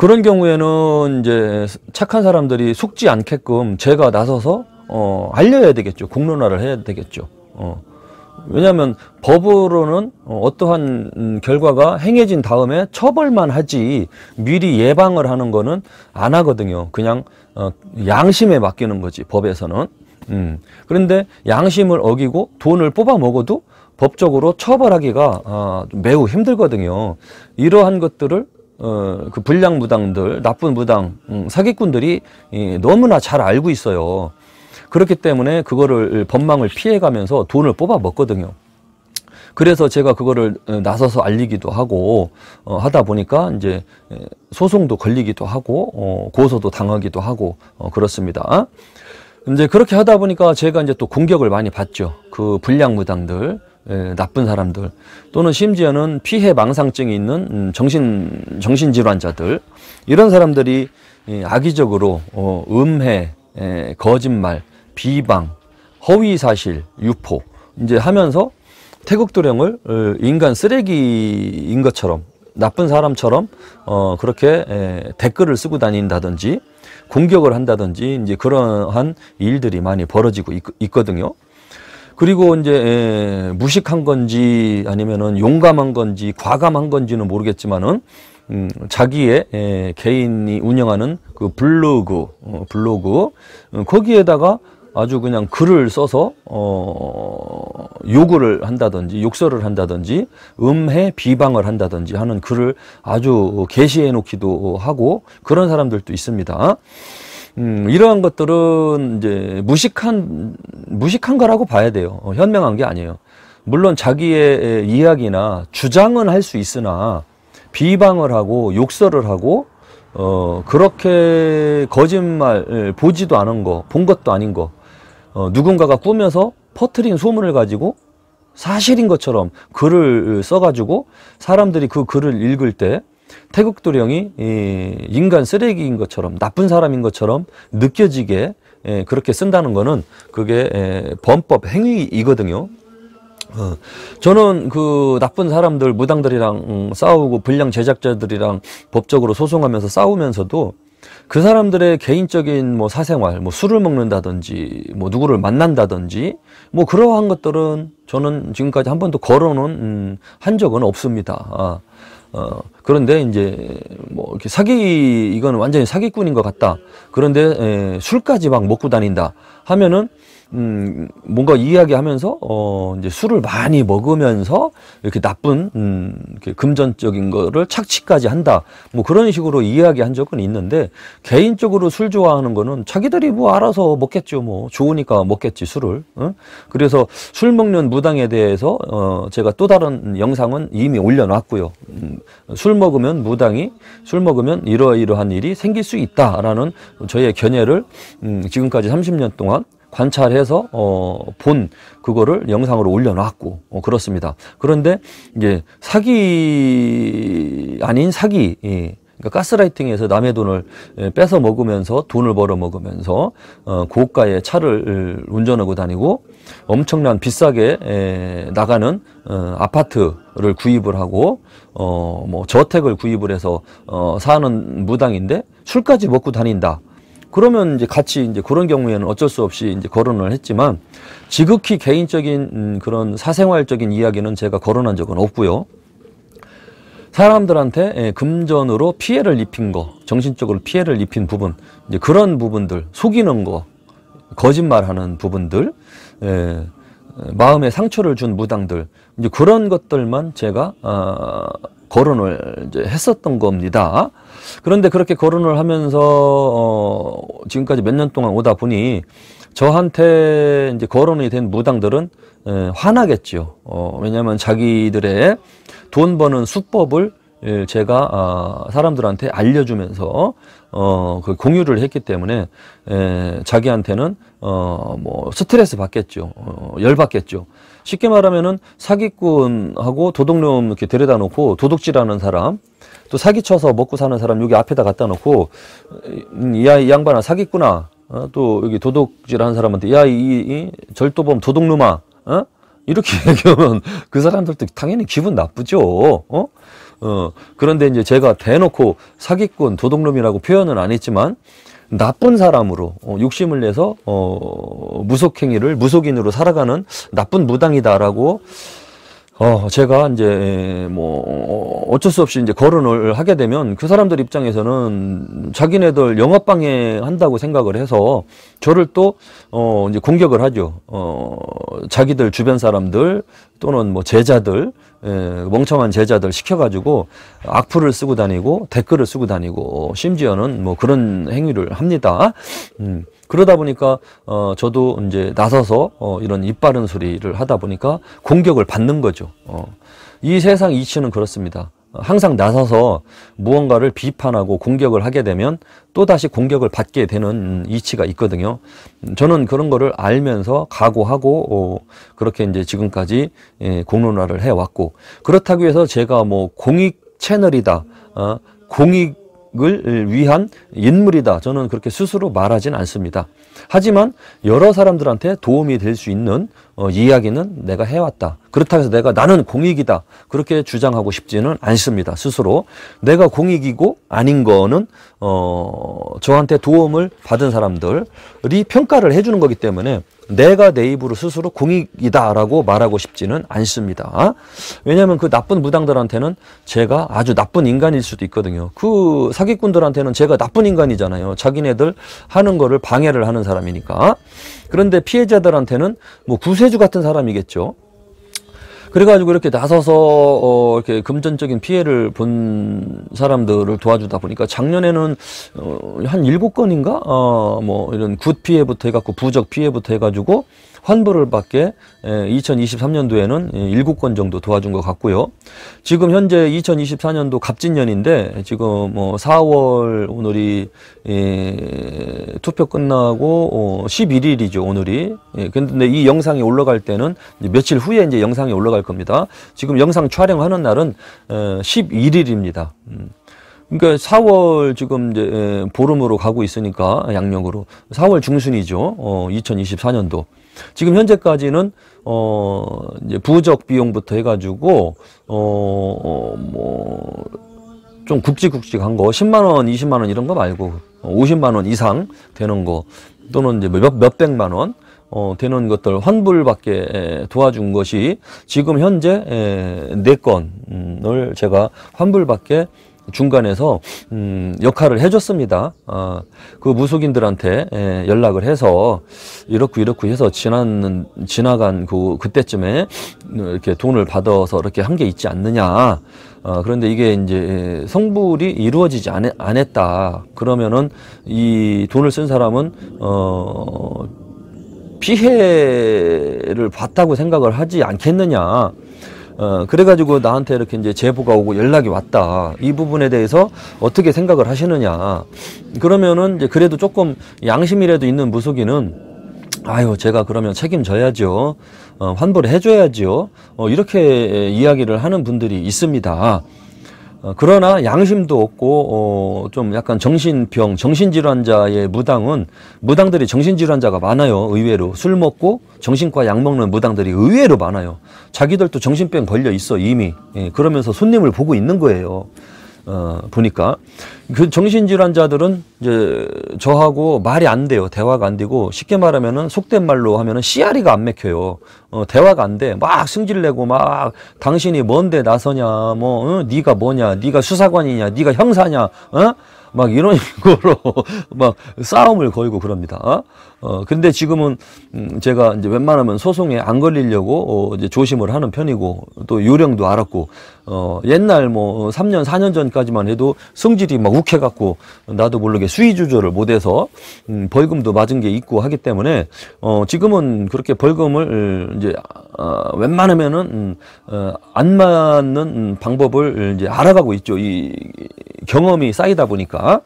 그런 경우에는 이제 착한 사람들이 속지 않게끔 제가 나서서 어, 알려야 되겠죠. 공론화를 해야 되겠죠. 어. 왜냐하면 법으로는 어, 어떠한 결과가 행해진 다음에 처벌만 하지 미리 예방을 하는 거는 안 하거든요. 그냥 어, 양심에 맡기는 거지 법에서는. 음. 그런데 양심을 어기고 돈을 뽑아 먹어도 법적으로 처벌하기가 어, 매우 힘들거든요. 이러한 것들을 어, 그 불량 무당들, 나쁜 무당, 음, 사기꾼들이 예, 너무나 잘 알고 있어요. 그렇기 때문에 그거를 법망을 피해가면서 돈을 뽑아 먹거든요. 그래서 제가 그거를 어, 나서서 알리기도 하고 어, 하다 보니까 이제 소송도 걸리기도 하고 어, 고소도 당하기도 하고 어, 그렇습니다. 이제 그렇게 하다 보니까 제가 이제 또 공격을 많이 받죠. 그 불량 무당들, 예, 나쁜 사람들 또는 심지어는 피해 망상증이 있는 음, 정신 정신 질환자들 이런 사람들이 악의적으로 어, 음해, 예, 거짓말, 비방, 허위 사실, 유포 이제 하면서 태극 도령을 어, 인간 쓰레기인 것처럼 나쁜 사람처럼 어, 그렇게 예, 댓글을 쓰고 다닌다든지 공격을 한다든지 이제 그러한 일들이 많이 벌어지고 있거든요. 그리고 이제 에, 예, 무식한 건지 아니면은 용감한 건지 과감한 건지는 모르겠지만은 음, 자기의 에, 예, 개인이 운영하는 그 블로그 어, 블로그 어, 거기에다가 아주 그냥 글을 써서 어, 요구를 한다든지 욕설을 한다든지 음해 비방을 한다든지 하는 글을 아주 게시해 놓기도 하고 그런 사람들도 있습니다. 음, 이러한 것들은 이제 무식한 무식한 거라고 봐야 돼요. 어, 현명한 게 아니에요. 물론 자기의 이야기나 주장은 할 수 있으나 비방을 하고 욕설을 하고 어 그렇게 거짓말 보지도 않은 거, 본 것도 아닌 거, 어, 누군가가 꾸며서 퍼트린 소문을 가지고 사실인 것처럼 글을 어, 써가지고 사람들이 그 글을 읽을 때 태극 도령이 인간 쓰레기인 것처럼 나쁜 사람인 것처럼 느껴지게 예, 그렇게 쓴다는 거는 그게 예, 범법 행위이거든요. 어, 저는 그 나쁜 사람들 무당들이랑 음, 싸우고 불량 제작자들이랑 법적으로 소송하면서 싸우면서도 그 사람들의 개인적인 뭐 사생활, 뭐 술을 먹는다든지, 뭐 누구를 만난다든지, 뭐 그러한 것들은 저는 지금까지 한 번도 거론은 음, 한 적은 없습니다. 아, 어, 그런데 이제 뭐 이렇게 사기 이건 완전히 사기꾼인 것 같다. 그런데 에, 예, 술까지 막 먹고 다닌다 하면은 음, 뭔가 이야기하면서 어, 이제 술을 많이 먹으면서 이렇게 나쁜 음, 이렇게 금전적인 거를 착취까지 한다. 뭐 그런 식으로 이야기한 적은 있는데 개인적으로 술 좋아하는 거는 자기들이 뭐 알아서 먹겠죠. 뭐 좋으니까 먹겠지 술을. 응? 그래서 술 먹는 무당에 대해서 어, 제가 또 다른 영상은 이미 올려놨고요. 음, 술 먹으면 무당이 술 먹으면 이러이러한 일이 생길 수 있다라는 저의 견해를 음, 지금까지 30년 동안 관찰해서 어, 본 그거를 영상으로 올려놨고 어, 그렇습니다. 그런데 이제 사기 아닌 사기 예. 그러니까 가스라이팅에서 남의 돈을 예, 뺏어 먹으면서 돈을 벌어 먹으면서 어, 고가의 차를 운전하고 다니고 엄청난 비싸게 에, 예, 나가는 어, 아파트를 구입을 하고 어, 뭐 저택을 구입을 해서 어, 사는 무당인데 술까지 먹고 다닌다. 그러면 이제 같이 이제 그런 경우에는 어쩔 수 없이 이제 거론을 했지만 지극히 개인적인 음, 그런 사생활적인 이야기는 제가 거론한 적은 없고요. 사람들한테 예, 금전으로 피해를 입힌 거, 정신적으로 피해를 입힌 부분, 이제 그런 부분들, 속이는 거, 거짓말하는 부분들, 예, 마음에 상처를 준 무당들 이제 그런 것들만 제가 어, 거론을 이제 했었던 겁니다. 그런데 그렇게 거론을 하면서 어, 지금까지 몇 년 동안 오다 보니 저한테 이제 거론이 된 무당들은 에, 예, 화나겠죠. 어, 왜냐하면 자기들의 돈 버는 수법을 예, 제가 아, 사람들한테 알려주면서 어, 그 공유를 했기 때문에 에, 예, 자기한테는 어, 뭐 스트레스 받겠죠, 어, 열 받겠죠. 쉽게 말하면은 사기꾼하고 도둑놈 이렇게 데려다 놓고 도둑질하는 사람, 또 사기쳐서 먹고 사는 사람 여기 앞에다 갖다 놓고 이, 이 양반아 사기꾼아, 어, 또 여기 도둑질하는 사람한테 야이 이, 절도범 도둑놈아, 어? 이렇게 얘기하면 그 사람들도 당연히 기분 나쁘죠. 어? 어, 그런데 이제 제가 대놓고 사기꾼, 도둑놈이라고 표현은 안 했지만 나쁜 사람으로 어, 욕심을 내서 어, 무속행위를 무속인으로 살아가는 나쁜 무당이다라고 어, 제가 이제 뭐 어쩔 수 없이 이제 거론을 하게 되면 그 사람들 입장에서는 자기네들 영업 방해한다고 생각을 해서 저를 또 어, 이제 공격을 하죠. 어, 자기들 주변 사람들 또는 뭐 제자들 예, 멍청한 제자들 시켜가지고 악플을 쓰고 다니고 댓글을 쓰고 다니고 심지어는 뭐 그런 행위를 합니다. 음, 그러다 보니까 어, 저도 이제 나서서 어, 이런 입바른 소리를 하다 보니까 공격을 받는 거죠. 어, 이 세상 이치는 그렇습니다. 항상 나서서 무언가를 비판하고 공격을 하게 되면 또다시 공격을 받게 되는 이치가 있거든요. 저는 그런 거를 알면서 각오하고 어, 그렇게 이제 지금까지 예, 공론화를 해왔고 그렇다고 해서 제가 뭐 공익 채널이다. 어, 공익 을 위한 인물이다. 저는 그렇게 스스로 말하진 않습니다. 하지만 여러 사람들한테 도움이 될 수 있는 어, 이야기는 내가 해왔다. 그렇다고 해서 내가 나는 공익이다. 그렇게 주장하고 싶지는 않습니다. 스스로. 내가 공익이고 아닌 거는, 어, 저한테 도움을 받은 사람들이 평가를 해주는 거기 때문에 내가 내 입으로 스스로 공익이다라고 말하고 싶지는 않습니다. 왜냐하면 그 나쁜 무당들한테는 제가 아주 나쁜 인간일 수도 있거든요. 그 사기꾼들한테는 제가 나쁜 인간이잖아요. 자기네들 하는 거를 방해를 하는 사람이니까. 그런데 피해자들한테는 뭐 구세주 같은 사람이겠죠. 그래가지고 이렇게 나서서 어, 이렇게 금전적인 피해를 본 사람들을 도와주다 보니까 작년에는 어, 한 일곱 건인가 어, 뭐 이런 굿 피해부터 해갖고 부적 피해부터 해가지고 환불을 받게 2023년도에는 7건 예, 정도 도와준 것 같고요. 지금 현재 2024년도 갑진년인데 지금 4월 뭐 오늘이 예, 투표 끝나고 11일이죠 어, 오늘이. 예, 근데 이 영상이 올라갈 때는 며칠 후에 이제 영상이 올라갈 겁니다. 지금 영상 촬영하는 날은 11일입니다. 어, 음. 그러니까 4월 지금 이제 예, 보름으로 가고 있으니까 양력으로 4월 중순이죠. 어, 2024년도. 지금 현재까지는 어 이제 부적 비용부터 해가지고 어뭐 어, 좀 굵직굵직한 거 10만 원, 20만 원 이런 거 말고 50만 원 이상 되는 거 또는 이제 몇 몇백만 원 어, 되는 것들 환불밖에 예, 도와준 것이 지금 현재 예, 네 건을 제가 환불밖에 중간에서 음, 역할을 해줬습니다. 어, 그 무속인들한테 예, 연락을 해서 이렇고 이렇고 해서 지난 지나간 그 그때쯤에 이렇게 돈을 받아서 이렇게 한 게 있지 않느냐. 어, 그런데 이게 이제 예, 성불이 이루어지지 않, 않았다. 그러면은 이 돈을 쓴 사람은 어, 피해를 봤다고 생각을 하지 않겠느냐. 어, 그래가지고 나한테 이렇게 이제 제보가 오고 연락이 왔다. 이 부분에 대해서 어떻게 생각을 하시느냐. 그러면은 이제 그래도 조금 양심이라도 있는 무속인은 아유 제가 그러면 책임져야죠 어, 환불해 줘야죠 어, 이렇게 이야기를 하는 분들이 있습니다 어, 그러나 양심도 없고 어, 좀 약간 정신병, 정신질환자의 무당은 무당들이 정신질환자가 많아요. 의외로 술 먹고 정신과 약 먹는 무당들이 의외로 많아요. 자기들도 정신병 걸려 있어 이미. 예, 그러면서 손님을 보고 있는 거예요. 어, 보니까 그 정신질환자들은 이제 저하고 말이 안 돼요. 대화가 안 되고 쉽게 말하면은 속된 말로 하면은 씨알이가 안 맥혀요. 어, 대화가 안 돼. 막 승질내고 막 당신이 뭔데 나서냐, 뭐 어? 네가 뭐냐, 네가 수사관이냐, 네가 형사냐, 어? 막 이런 식으로 막 싸움을 걸고 그럽니다. 어, 어 근데 지금은 음, 제가 이제 웬만하면 소송에 안 걸리려고 어, 이제 조심을 하는 편이고 또 요령도 알았고 어, 옛날 뭐 3년, 4년 전까지만 해도 성질이 막 욱해갖고 나도 모르게 수위 조절을 못해서 음, 벌금도 맞은 게 있고 하기 때문에 어, 지금은 그렇게 벌금을 이제 어, 웬만하면은 음, 어, 안 맞는 방법을 이제 알아가고 있죠. 이 경험이 쌓이다 보니까.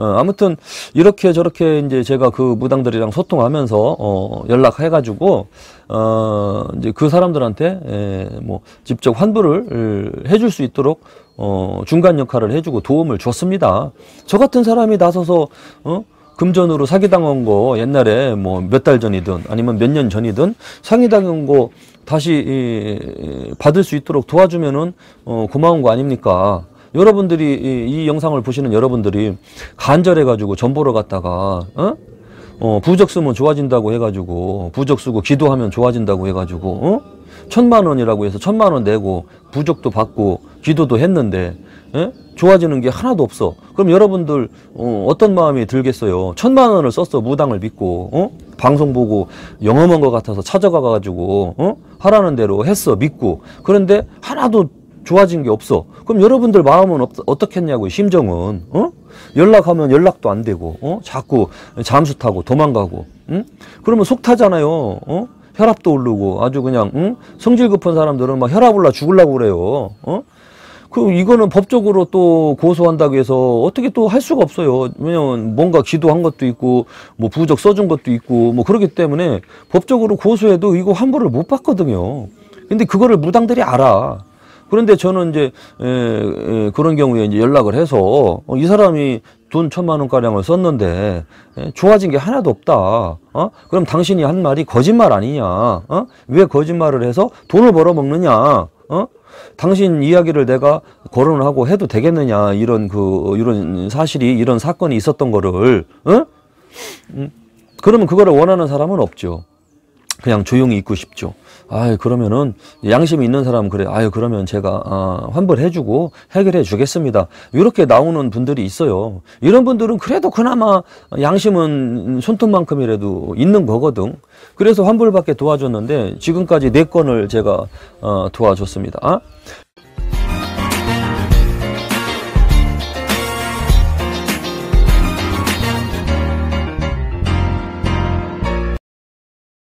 어, 아무튼 이렇게 저렇게 이제 제가 그 무당들이랑 소통하면서 어, 연락해가지고 어, 이제 그 사람들한테 에, 예, 뭐 직접 환불을 해줄 수 있도록 어, 중간 역할을 해주고 도움을 줬습니다. 저 같은 사람이 나서서 어? 금전으로 사기당한 거 옛날에 뭐 몇 달 전이든 아니면 몇 년 전이든 사기당한 거 다시 이, 받을 수 있도록 도와주면은 어, 고마운 거 아닙니까? 여러분들이 이, 이 영상을 보시는 여러분들이 간절해가지고 전 보러 갔다가 어? 어, 부적 쓰면 좋아진다고 해가지고 부적 쓰고 기도하면 좋아진다고 해가지고 어? 천만 원이라고 해서 천만 원 내고 부적도 받고 기도도 했는데 에? 어? 좋아지는 게 하나도 없어. 그럼 여러분들 어, 떤 마음이 들겠어요? 천만 원을 썼어 무당을 믿고 어? 방송 보고 영험한 것 같아서 찾아가가지고 어? 하라는 대로 했어 믿고 그런데 하나도 좋아진 게 없어. 그럼 여러분들 마음은 어, 떻겠냐고요 심정은 어? 연락하면 연락도 안 되고 어? 자꾸 잠수 타고 도망가고 응? 그러면 속 타잖아요 어? 혈압도 오르고 아주 그냥 응? 성질 급한 사람들은 막 혈압 올라 죽을라고 그래요 어? 그 이거는 법적으로 또 고소한다고 해서 어떻게 또 할 수가 없어요. 왜냐면 뭔가 기도한 것도 있고 뭐 부적 써준 것도 있고 뭐그렇기 때문에 법적으로 고소해도 이거 환불을 못 받거든요. 근데 그거를 무당들이 알아. 그런데 저는 이제 에, 에, 그런 경우에 이제 연락을 해서 어, 이 사람이 돈 천만 원 가량을 썼는데 에, 좋아진 게 하나도 없다. 어? 그럼 당신이 한 말이 거짓말 아니냐? 어? 왜 거짓말을 해서 돈을 벌어 먹느냐? 어? 당신 이야기를 내가 거론 하고 해도 되겠느냐 이런 그 이런 사실이 이런 사건이 있었던 거를 어? 음, 그러면 그거를 원하는 사람은 없죠. 그냥 조용히 있고 싶죠. 아유 그러면은 양심이 있는 사람 그래 아유 그러면 제가 아, 환불해주고 해결해 주겠습니다 이렇게 나오는 분들이 있어요 이런 분들은 그래도 그나마 양심은 손톱만큼이라도 있는 거거든 그래서 환불 받게 도와줬는데 지금까지 네 건을 제가 어, 도와줬습니다